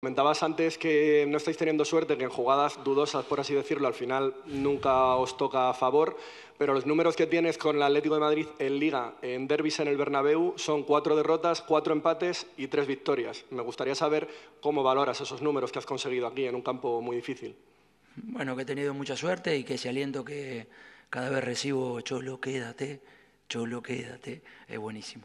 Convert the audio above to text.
Comentabas antes que no estáis teniendo suerte, que en jugadas dudosas, por así decirlo, al final nunca os toca a favor, pero los números que tienes con el Atlético de Madrid en Liga, en derbis en el Bernabéu, son cuatro derrotas, cuatro empates y tres victorias. Me gustaría saber cómo valoras esos números que has conseguido aquí en un campo muy difícil. Bueno, que he tenido mucha suerte y que ese aliento que cada vez recibo, Cholo, quédate, Cholo, quédate, es buenísimo.